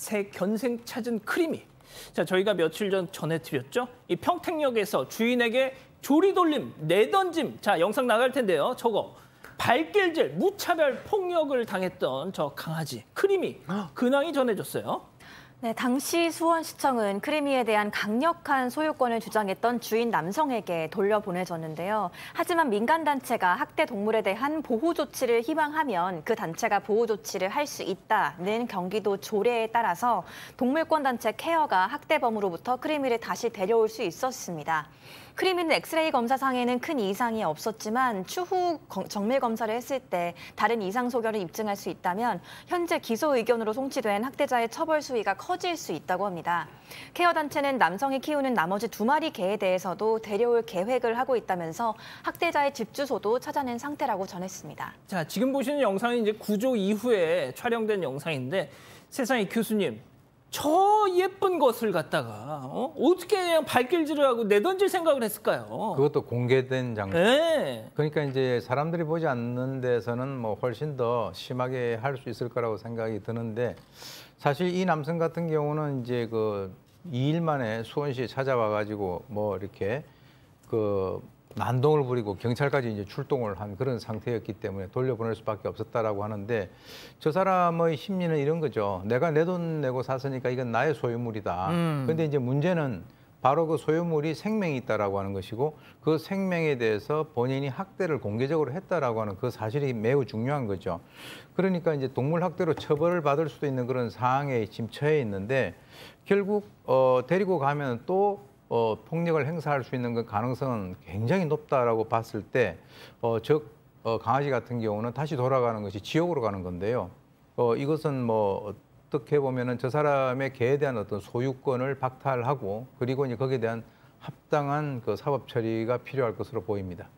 새 견생 찾은 크림이 자, 저희가 며칠 전 전해드렸죠? 이 평택역에서 주인에게 조리돌림, 내던짐. 자, 영상 나갈 텐데요. 저거. 발길질, 무차별 폭력을 당했던 저 강아지, 크림이 아. 근황이 전해졌어요. 네, 당시 수원시청은 크리미에 대한 강력한 소유권을 주장했던 주인 남성에게 돌려보내졌는데요. 하지만 민간단체가 학대 동물에 대한 보호 조치를 희망하면 그 단체가 보호 조치를 할 수 있다는 경기도 조례에 따라서 동물권단체 케어가 학대범으로부터 크리미를 다시 데려올 수 있었습니다. 크리미는 엑스레이 검사상에는 큰 이상이 없었지만 추후 정밀 검사를 했을 때 다른 이상 소견을 입증할 수 있다면 현재 기소 의견으로 송치된 학대자의 처벌 수위가 커 커질 수 있다고 합니다. 케어 단체는 남성이 키우는 나머지 두 마리 개에 대해서도 데려올 계획을 하고 있다면서 학대자의 집 주소도 찾아낸 상태라고 전했습니다. 자, 지금 보시는 영상이 이제 구조 이후에 촬영된 영상인데 세상에 교수님, 저 예쁜 것을 갖다가 어? 어 떻게 그냥 발길질을 하고 내던질 생각을 했을까요? 그것도 공개된 장면. 네. 그러니까 이제 사람들이 보지 않는 데서는 뭐 훨씬 더 심하게 할 수 있을 거라고 생각이 드는데 사실 이 남성 같은 경우는 이제 그 2일 만에 수원시에 찾아와 가지고 뭐 이렇게 그 난동을 부리고 경찰까지 이제 출동을 한 그런 상태였기 때문에 돌려보낼 수밖에 없었다라고 하는데 저 사람의 심리는 이런 거죠. 내가 내 돈 내고 샀으니까 이건 나의 소유물이다. 음. 그런데 이제 문제는 바로 그 소유물이 생명이 있다라고 하는 것이고 그 생명에 대해서 본인이 학대를 공개적으로 했다라고 하는 그 사실이 매우 중요한 거죠. 그러니까 이제 동물 학대로 처벌을 받을 수도 있는 그런 상황에 지금 처해 있는데 결국 어 데리고 가면 또 어, 폭력을 행사할 수 있는 그 가능성은 굉장히 높다라고 봤을 때, 어, 즉, 어, 강아지 같은 경우는 다시 돌아가는 것이 지옥으로 가는 건데요. 어, 이것은 뭐 어떻게 보면은 저 사람의 개에 대한 어떤 소유권을 박탈하고 그리고 이제 거기에 대한 합당한 그 사법 처리가 필요할 것으로 보입니다.